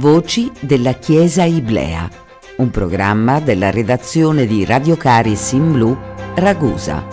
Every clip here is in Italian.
Voci della Chiesa Iblea, un programma della redazione di Radio Caris in Blu, Ragusa.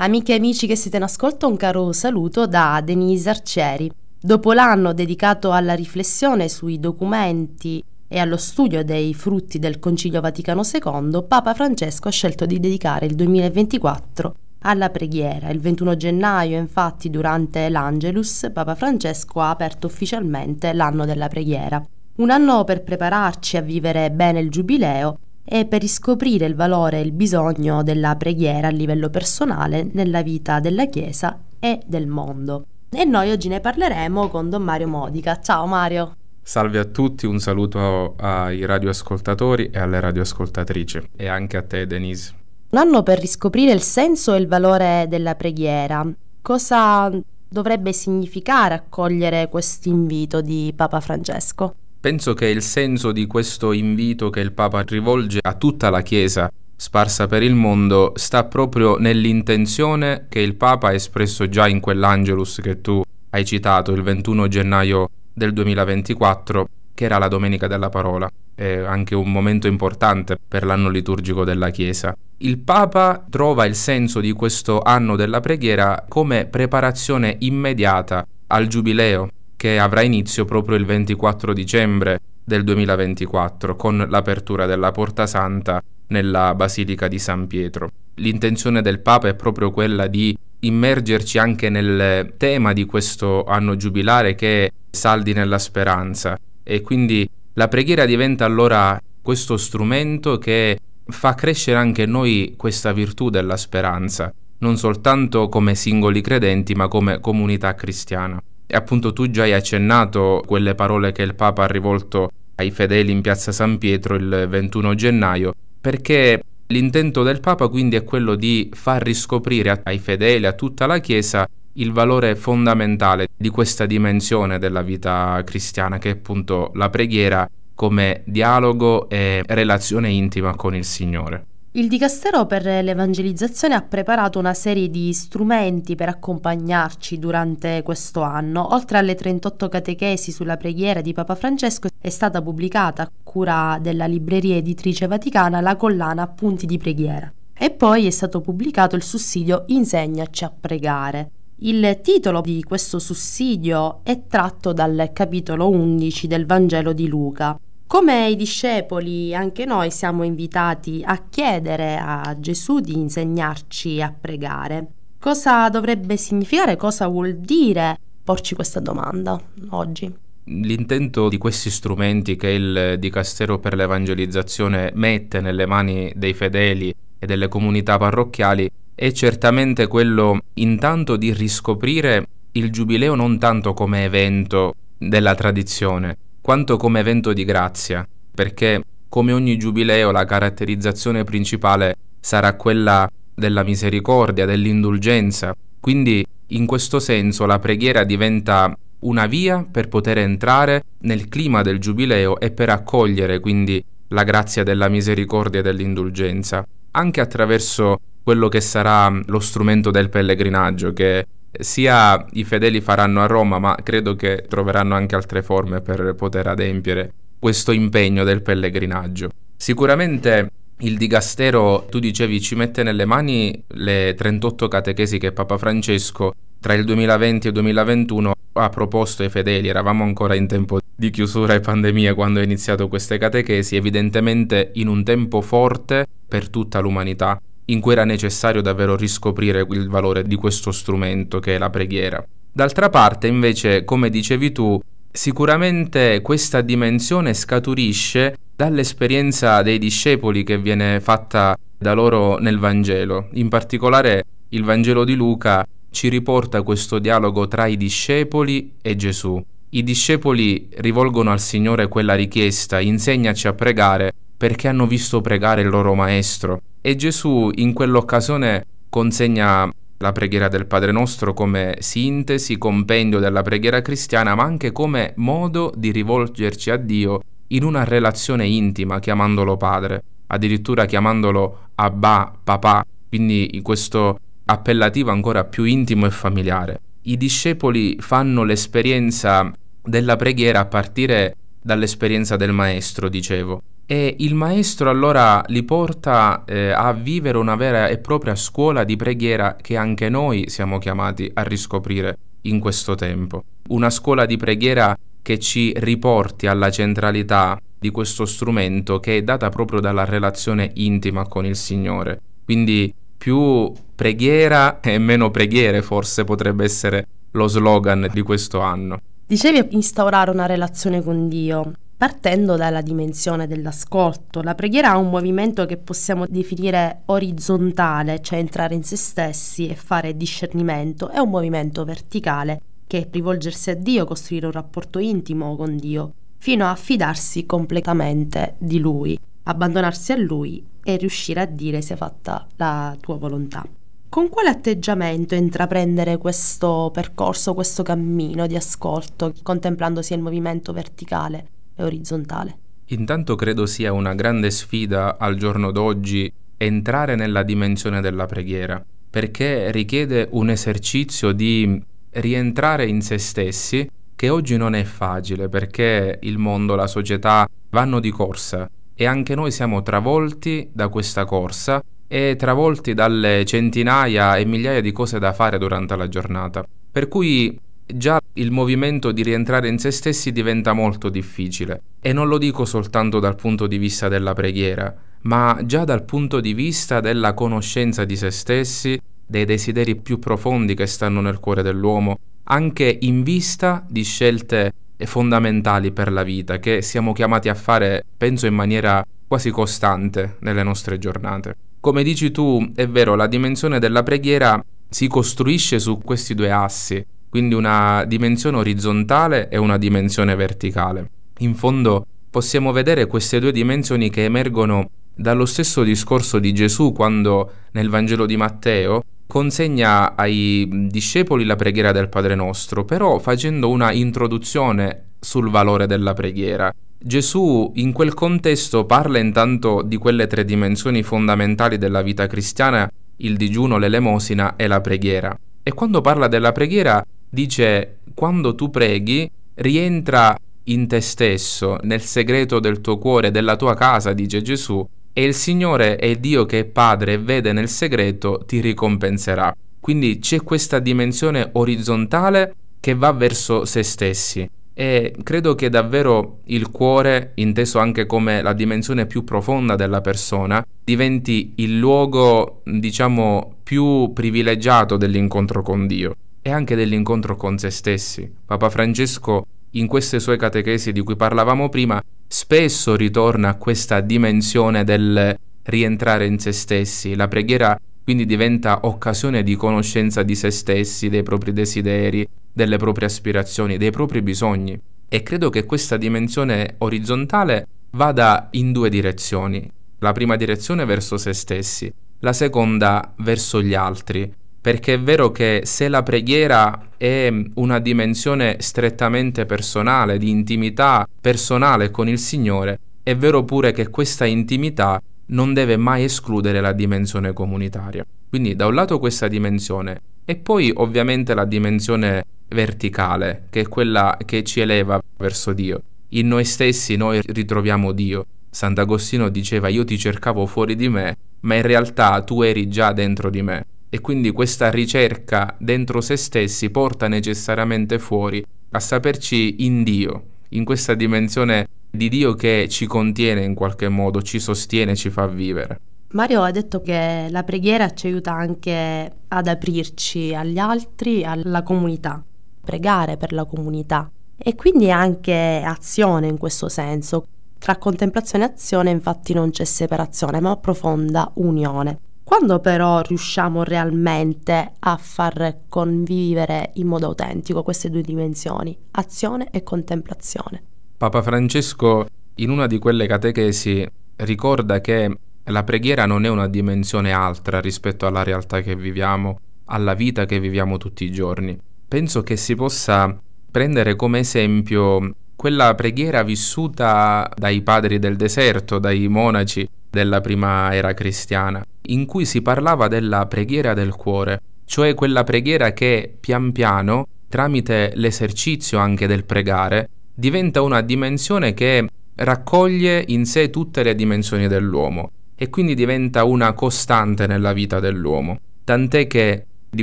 Amiche e amici che siete in ascolto, un caro saluto da Denise Arcieri. Dopo l'anno dedicato alla riflessione sui documenti e allo studio dei frutti del Concilio Vaticano II, Papa Francesco ha scelto di dedicare il 2024 alla preghiera, il 21 gennaio, infatti, durante l'Angelus, Papa Francesco ha aperto ufficialmente l'anno della preghiera. Un anno per prepararci a vivere bene il Giubileo e per riscoprire il valore e il bisogno della preghiera a livello personale nella vita della Chiesa e del mondo. E noi oggi ne parleremo con Don Mario Modica. Ciao Mario! Salve a tutti, un saluto ai radioascoltatori e alle radioascoltatrici e anche a te Denise. Un anno per riscoprire il senso e il valore della preghiera. Cosa dovrebbe significare accogliere questo invito di Papa Francesco? Penso che il senso di questo invito che il Papa rivolge a tutta la Chiesa sparsa per il mondo sta proprio nell'intenzione che il Papa ha espresso già in quell'Angelus che tu hai citato il 21 gennaio del 2024, che era la Domenica della Parola è anche un momento importante per l'anno liturgico della Chiesa. Il Papa trova il senso di questo anno della preghiera come preparazione immediata al Giubileo, che avrà inizio proprio il 24 dicembre del 2024, con l'apertura della Porta Santa nella Basilica di San Pietro. L'intenzione del Papa è proprio quella di immergerci anche nel tema di questo anno giubilare che è saldi nella speranza e quindi la preghiera diventa allora questo strumento che fa crescere anche noi questa virtù della speranza, non soltanto come singoli credenti, ma come comunità cristiana. E appunto tu già hai accennato quelle parole che il Papa ha rivolto ai fedeli in piazza San Pietro il 21 gennaio, perché l'intento del Papa quindi è quello di far riscoprire ai fedeli, a tutta la Chiesa, il valore fondamentale di questa dimensione della vita cristiana che è appunto la preghiera come dialogo e relazione intima con il Signore. Il Dicastero per l'Evangelizzazione ha preparato una serie di strumenti per accompagnarci durante questo anno. Oltre alle 38 catechesi sulla preghiera di Papa Francesco è stata pubblicata a cura della libreria editrice vaticana la collana Punti di preghiera. E poi è stato pubblicato il sussidio Insegnaci a pregare. Il titolo di questo sussidio è tratto dal capitolo 11 del Vangelo di Luca. Come i discepoli, anche noi siamo invitati a chiedere a Gesù di insegnarci a pregare. Cosa dovrebbe significare, cosa vuol dire porci questa domanda oggi? L'intento di questi strumenti che il Dicastero per l'Evangelizzazione mette nelle mani dei fedeli e delle comunità parrocchiali è certamente quello intanto di riscoprire il giubileo non tanto come evento della tradizione, quanto come evento di grazia, perché come ogni giubileo la caratterizzazione principale sarà quella della misericordia, dell'indulgenza. Quindi in questo senso la preghiera diventa una via per poter entrare nel clima del giubileo e per accogliere quindi la grazia della misericordia e dell'indulgenza, anche attraverso quello che sarà mm, lo strumento del pellegrinaggio che sia i fedeli faranno a Roma, ma credo che troveranno anche altre forme per poter adempiere questo impegno del pellegrinaggio. Sicuramente il digastero, tu dicevi, ci mette nelle mani le 38 catechesi che Papa Francesco tra il 2020 e il 2021 ha proposto ai fedeli. Eravamo ancora in tempo di chiusura e pandemia quando ha iniziato queste catechesi, evidentemente in un tempo forte per tutta l'umanità in cui era necessario davvero riscoprire il valore di questo strumento che è la preghiera. D'altra parte, invece, come dicevi tu, sicuramente questa dimensione scaturisce dall'esperienza dei discepoli che viene fatta da loro nel Vangelo. In particolare il Vangelo di Luca ci riporta questo dialogo tra i discepoli e Gesù. I discepoli rivolgono al Signore quella richiesta, insegnaci a pregare, perché hanno visto pregare il loro Maestro. E Gesù in quell'occasione consegna la preghiera del Padre nostro come sintesi, compendio della preghiera cristiana, ma anche come modo di rivolgerci a Dio in una relazione intima, chiamandolo Padre, addirittura chiamandolo Abba, Papà, quindi in questo appellativo ancora più intimo e familiare. I discepoli fanno l'esperienza della preghiera a partire dall'esperienza del Maestro, dicevo. E il maestro allora li porta eh, a vivere una vera e propria scuola di preghiera che anche noi siamo chiamati a riscoprire in questo tempo. Una scuola di preghiera che ci riporti alla centralità di questo strumento che è data proprio dalla relazione intima con il Signore. Quindi più preghiera e meno preghiere forse potrebbe essere lo slogan di questo anno. Dicevi instaurare una relazione con Dio. Partendo dalla dimensione dell'ascolto, la preghiera ha un movimento che possiamo definire orizzontale, cioè entrare in se stessi e fare discernimento, e un movimento verticale, che è rivolgersi a Dio, costruire un rapporto intimo con Dio, fino a fidarsi completamente di Lui, abbandonarsi a Lui e riuscire a dire sia fatta la tua volontà. Con quale atteggiamento intraprendere questo percorso, questo cammino di ascolto, contemplando sia il movimento verticale è orizzontale. Intanto credo sia una grande sfida al giorno d'oggi entrare nella dimensione della preghiera, perché richiede un esercizio di rientrare in se stessi che oggi non è facile perché il mondo, la società vanno di corsa e anche noi siamo travolti da questa corsa e travolti dalle centinaia e migliaia di cose da fare durante la giornata. Per cui già il movimento di rientrare in se stessi diventa molto difficile. E non lo dico soltanto dal punto di vista della preghiera, ma già dal punto di vista della conoscenza di se stessi, dei desideri più profondi che stanno nel cuore dell'uomo, anche in vista di scelte fondamentali per la vita che siamo chiamati a fare, penso, in maniera quasi costante nelle nostre giornate. Come dici tu, è vero, la dimensione della preghiera si costruisce su questi due assi, quindi una dimensione orizzontale e una dimensione verticale. In fondo possiamo vedere queste due dimensioni che emergono dallo stesso discorso di Gesù quando nel Vangelo di Matteo consegna ai discepoli la preghiera del Padre nostro, però facendo una introduzione sul valore della preghiera. Gesù in quel contesto parla intanto di quelle tre dimensioni fondamentali della vita cristiana, il digiuno, l'elemosina e la preghiera. E quando parla della preghiera dice quando tu preghi rientra in te stesso, nel segreto del tuo cuore, della tua casa, dice Gesù, e il Signore è Dio che è Padre e vede nel segreto, ti ricompenserà. Quindi c'è questa dimensione orizzontale che va verso se stessi e credo che davvero il cuore, inteso anche come la dimensione più profonda della persona, diventi il luogo, diciamo, più privilegiato dell'incontro con Dio e anche dell'incontro con se stessi. Papa Francesco, in queste sue catechesi di cui parlavamo prima, spesso ritorna a questa dimensione del rientrare in se stessi. La preghiera quindi diventa occasione di conoscenza di se stessi, dei propri desideri, delle proprie aspirazioni, dei propri bisogni. E credo che questa dimensione orizzontale vada in due direzioni. La prima direzione verso se stessi, la seconda verso gli altri, perché è vero che se la preghiera è una dimensione strettamente personale, di intimità personale con il Signore, è vero pure che questa intimità non deve mai escludere la dimensione comunitaria. Quindi da un lato questa dimensione e poi ovviamente la dimensione verticale, che è quella che ci eleva verso Dio. In noi stessi noi ritroviamo Dio. Sant'Agostino diceva io ti cercavo fuori di me, ma in realtà tu eri già dentro di me e quindi questa ricerca dentro se stessi porta necessariamente fuori a saperci in Dio, in questa dimensione di Dio che ci contiene in qualche modo, ci sostiene, ci fa vivere. Mario ha detto che la preghiera ci aiuta anche ad aprirci agli altri, alla comunità, pregare per la comunità e quindi anche azione in questo senso. Tra contemplazione e azione infatti non c'è separazione ma profonda unione. Quando però riusciamo realmente a far convivere in modo autentico queste due dimensioni, azione e contemplazione? Papa Francesco in una di quelle catechesi ricorda che la preghiera non è una dimensione altra rispetto alla realtà che viviamo, alla vita che viviamo tutti i giorni. Penso che si possa prendere come esempio quella preghiera vissuta dai padri del deserto, dai monaci, della prima era cristiana, in cui si parlava della preghiera del cuore, cioè quella preghiera che pian piano, tramite l'esercizio anche del pregare, diventa una dimensione che raccoglie in sé tutte le dimensioni dell'uomo e quindi diventa una costante nella vita dell'uomo. Tant'è che di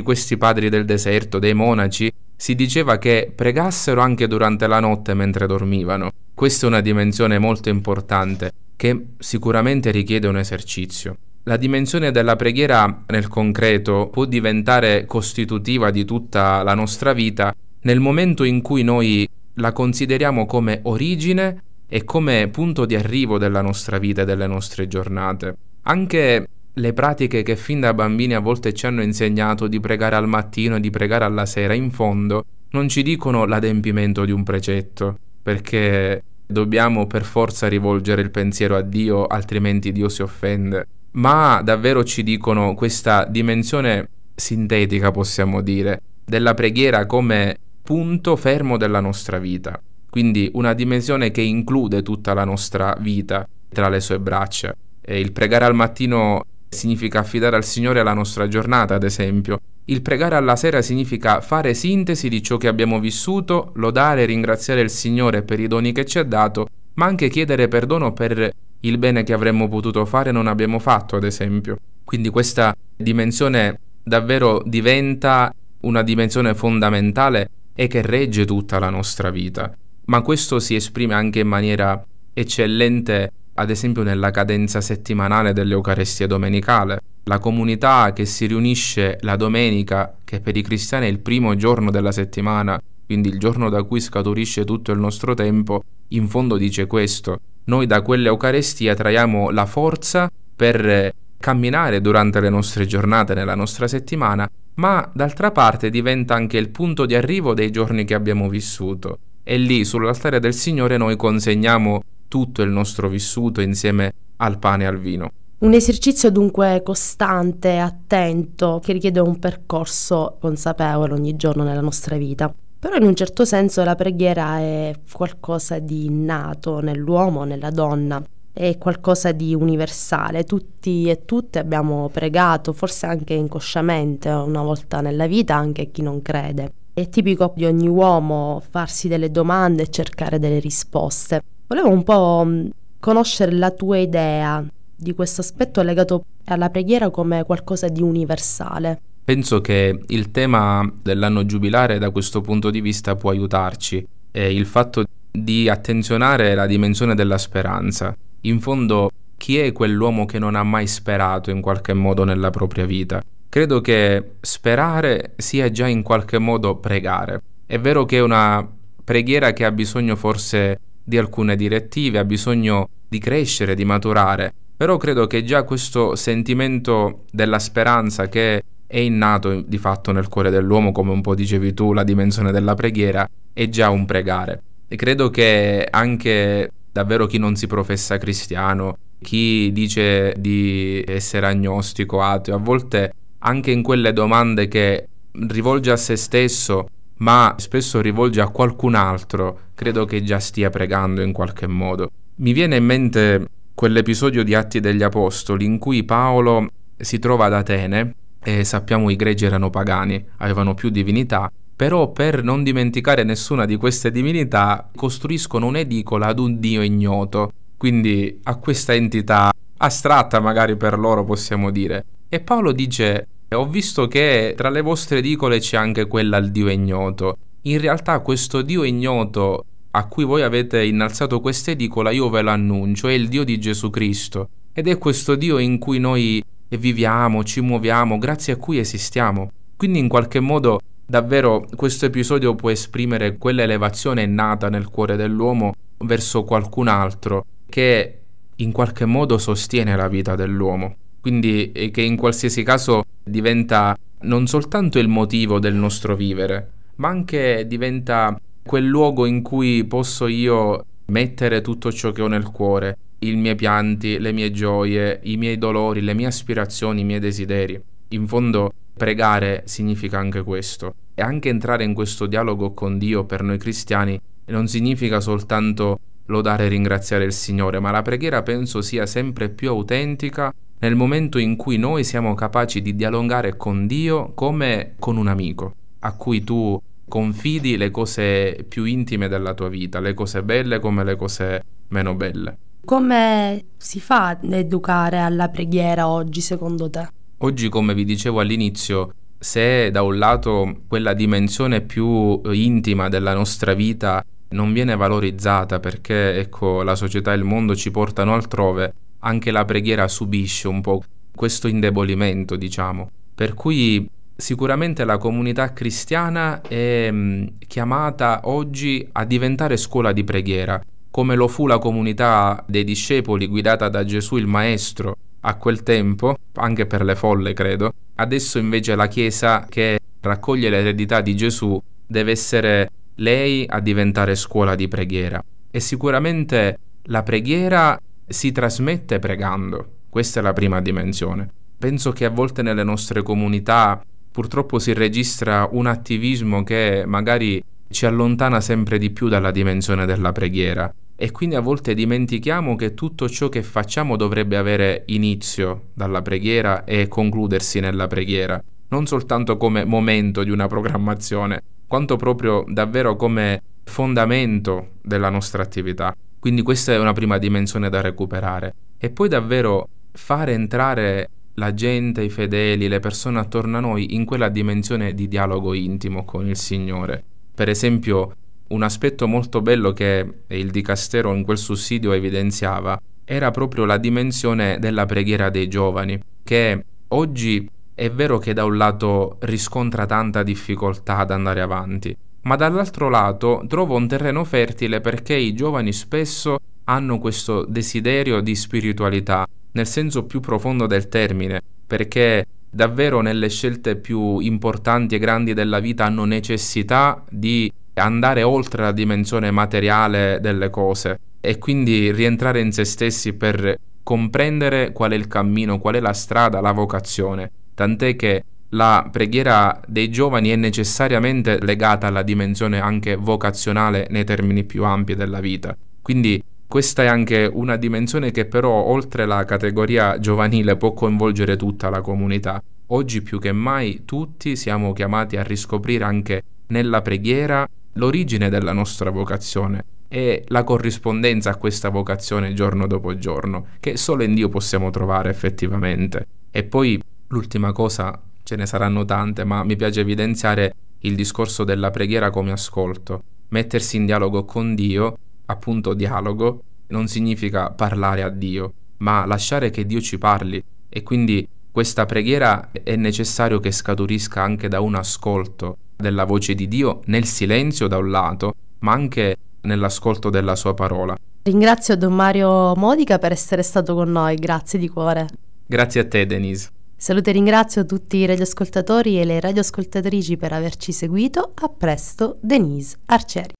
questi padri del deserto, dei monaci, si diceva che pregassero anche durante la notte mentre dormivano. Questa è una dimensione molto importante che sicuramente richiede un esercizio. La dimensione della preghiera nel concreto può diventare costitutiva di tutta la nostra vita nel momento in cui noi la consideriamo come origine e come punto di arrivo della nostra vita e delle nostre giornate. Anche le pratiche che fin da bambini a volte ci hanno insegnato di pregare al mattino e di pregare alla sera in fondo non ci dicono l'adempimento di un precetto, perché dobbiamo per forza rivolgere il pensiero a Dio, altrimenti Dio si offende. Ma davvero ci dicono questa dimensione sintetica, possiamo dire, della preghiera come punto fermo della nostra vita. Quindi una dimensione che include tutta la nostra vita tra le sue braccia. E il pregare al mattino significa affidare al Signore la nostra giornata, ad esempio, il pregare alla sera significa fare sintesi di ciò che abbiamo vissuto, lodare e ringraziare il Signore per i doni che ci ha dato, ma anche chiedere perdono per il bene che avremmo potuto fare e non abbiamo fatto, ad esempio. Quindi questa dimensione davvero diventa una dimensione fondamentale e che regge tutta la nostra vita. Ma questo si esprime anche in maniera eccellente ad esempio nella cadenza settimanale dell'Eucarestia domenicale, la comunità che si riunisce la domenica, che per i cristiani è il primo giorno della settimana, quindi il giorno da cui scaturisce tutto il nostro tempo, in fondo dice questo. Noi da quell'Eucarestia traiamo la forza per camminare durante le nostre giornate, nella nostra settimana, ma d'altra parte diventa anche il punto di arrivo dei giorni che abbiamo vissuto. E lì, sull'altare del Signore, noi consegniamo tutto il nostro vissuto insieme al pane e al vino. Un esercizio dunque costante, attento, che richiede un percorso consapevole ogni giorno nella nostra vita. Però in un certo senso la preghiera è qualcosa di innato nell'uomo, nella donna, è qualcosa di universale. Tutti e tutte abbiamo pregato, forse anche inconsciamente, una volta nella vita, anche chi non crede. È tipico di ogni uomo farsi delle domande e cercare delle risposte. Volevo un po' mm, conoscere la tua idea di questo aspetto legato alla preghiera come qualcosa di universale. Penso che il tema dell'anno giubilare da questo punto di vista può aiutarci, è il fatto di attenzionare la dimensione della speranza. In fondo, chi è quell'uomo che non ha mai sperato in qualche modo nella propria vita? Credo che sperare sia già in qualche modo pregare. È vero che è una preghiera che ha bisogno forse di alcune direttive, ha bisogno di crescere, di maturare, però credo che già questo sentimento della speranza che è innato di fatto nel cuore dell'uomo, come un po' dicevi tu, la dimensione della preghiera, è già un pregare. E credo che anche davvero chi non si professa cristiano, chi dice di essere agnostico, ateo, a volte anche in quelle domande che rivolge a se stesso ma spesso rivolge a qualcun altro, credo che già stia pregando in qualche modo. Mi viene in mente quell'episodio di Atti degli Apostoli in cui Paolo si trova ad Atene e sappiamo i greci erano pagani, avevano più divinità, però per non dimenticare nessuna di queste divinità costruiscono un'edicola ad un dio ignoto, quindi a questa entità astratta magari per loro possiamo dire. E Paolo dice ho visto che tra le vostre edicole c'è anche quella al Dio ignoto. In realtà questo Dio ignoto a cui voi avete innalzato questa edicola, io ve l'annuncio, è il Dio di Gesù Cristo. Ed è questo Dio in cui noi viviamo, ci muoviamo, grazie a cui esistiamo. Quindi in qualche modo davvero questo episodio può esprimere quell'elevazione nata nel cuore dell'uomo verso qualcun altro che in qualche modo sostiene la vita dell'uomo quindi eh, che in qualsiasi caso diventa non soltanto il motivo del nostro vivere, ma anche diventa quel luogo in cui posso io mettere tutto ciò che ho nel cuore, i miei pianti, le mie gioie, i miei dolori, le mie aspirazioni, i miei desideri. In fondo pregare significa anche questo. E anche entrare in questo dialogo con Dio per noi cristiani non significa soltanto lodare e ringraziare il Signore, ma la preghiera penso sia sempre più autentica nel momento in cui noi siamo capaci di dialogare con Dio come con un amico a cui tu confidi le cose più intime della tua vita, le cose belle come le cose meno belle. Come si fa ad educare alla preghiera oggi secondo te? Oggi, come vi dicevo all'inizio, se da un lato quella dimensione più intima della nostra vita non viene valorizzata perché ecco, la società e il mondo ci portano altrove, anche la preghiera subisce un po' questo indebolimento, diciamo. Per cui sicuramente la comunità cristiana è mm, chiamata oggi a diventare scuola di preghiera, come lo fu la comunità dei discepoli guidata da Gesù il Maestro a quel tempo, anche per le folle credo. Adesso invece la Chiesa che raccoglie l'eredità di Gesù deve essere lei a diventare scuola di preghiera. E sicuramente la preghiera si trasmette pregando. Questa è la prima dimensione. Penso che a volte nelle nostre comunità purtroppo si registra un attivismo che magari ci allontana sempre di più dalla dimensione della preghiera e quindi a volte dimentichiamo che tutto ciò che facciamo dovrebbe avere inizio dalla preghiera e concludersi nella preghiera, non soltanto come momento di una programmazione, quanto proprio davvero come fondamento della nostra attività. Quindi questa è una prima dimensione da recuperare. E poi davvero fare entrare la gente, i fedeli, le persone attorno a noi in quella dimensione di dialogo intimo con il Signore. Per esempio, un aspetto molto bello che il dicastero in quel sussidio evidenziava era proprio la dimensione della preghiera dei giovani, che oggi è vero che da un lato riscontra tanta difficoltà ad andare avanti, ma dall'altro lato trovo un terreno fertile perché i giovani spesso hanno questo desiderio di spiritualità, nel senso più profondo del termine, perché davvero nelle scelte più importanti e grandi della vita hanno necessità di andare oltre la dimensione materiale delle cose e quindi rientrare in se stessi per comprendere qual è il cammino, qual è la strada, la vocazione. Tant'è che la preghiera dei giovani è necessariamente legata alla dimensione anche vocazionale nei termini più ampi della vita. Quindi questa è anche una dimensione che però oltre la categoria giovanile può coinvolgere tutta la comunità. Oggi più che mai tutti siamo chiamati a riscoprire anche nella preghiera l'origine della nostra vocazione e la corrispondenza a questa vocazione giorno dopo giorno, che solo in Dio possiamo trovare effettivamente. E poi l'ultima cosa ce ne saranno tante, ma mi piace evidenziare il discorso della preghiera come ascolto. Mettersi in dialogo con Dio, appunto dialogo, non significa parlare a Dio, ma lasciare che Dio ci parli. E quindi questa preghiera è necessario che scaturisca anche da un ascolto della voce di Dio nel silenzio da un lato, ma anche nell'ascolto della sua parola. Ringrazio Don Mario Modica per essere stato con noi, grazie di cuore. Grazie a te Denise. Saluto e ringrazio tutti i radioascoltatori e le radioascoltatrici per averci seguito. A presto, Denise Arcieri.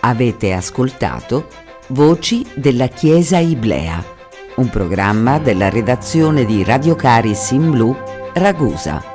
Avete ascoltato Voci della Chiesa Iblea, un programma della redazione di Radio Caris in Blu, Ragusa.